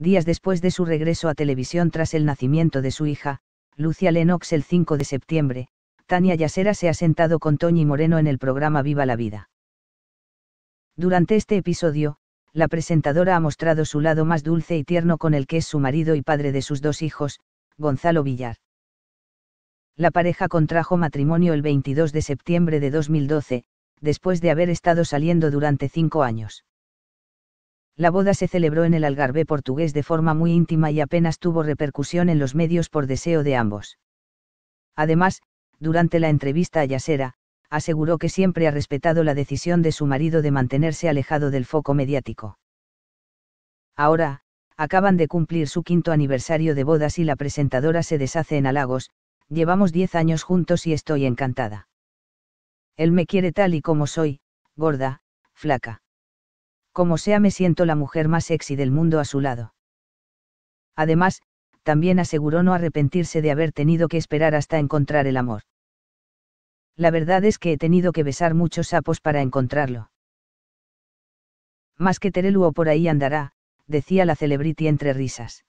días después de su regreso a televisión tras el nacimiento de su hija, Lucia Lennox el 5 de septiembre, Tania Yasera se ha sentado con Toñi Moreno en el programa Viva la Vida. Durante este episodio, la presentadora ha mostrado su lado más dulce y tierno con el que es su marido y padre de sus dos hijos, Gonzalo Villar. La pareja contrajo matrimonio el 22 de septiembre de 2012, después de haber estado saliendo durante cinco años la boda se celebró en el Algarve portugués de forma muy íntima y apenas tuvo repercusión en los medios por deseo de ambos. Además, durante la entrevista a Yasera, aseguró que siempre ha respetado la decisión de su marido de mantenerse alejado del foco mediático. Ahora, acaban de cumplir su quinto aniversario de bodas y la presentadora se deshace en halagos, llevamos diez años juntos y estoy encantada. Él me quiere tal y como soy, gorda, flaca como sea me siento la mujer más sexy del mundo a su lado. Además, también aseguró no arrepentirse de haber tenido que esperar hasta encontrar el amor. La verdad es que he tenido que besar muchos sapos para encontrarlo. Más que Tereluo por ahí andará, decía la celebrity entre risas.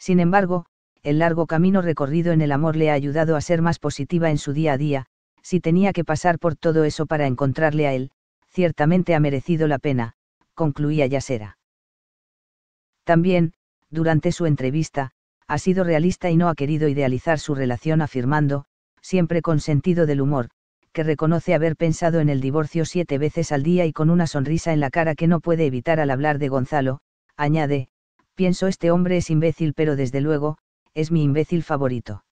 Sin embargo, el largo camino recorrido en el amor le ha ayudado a ser más positiva en su día a día, si tenía que pasar por todo eso para encontrarle a él, ciertamente ha merecido la pena, concluía Yasera. También, durante su entrevista, ha sido realista y no ha querido idealizar su relación afirmando, siempre con sentido del humor, que reconoce haber pensado en el divorcio siete veces al día y con una sonrisa en la cara que no puede evitar al hablar de Gonzalo, añade, pienso este hombre es imbécil pero desde luego, es mi imbécil favorito.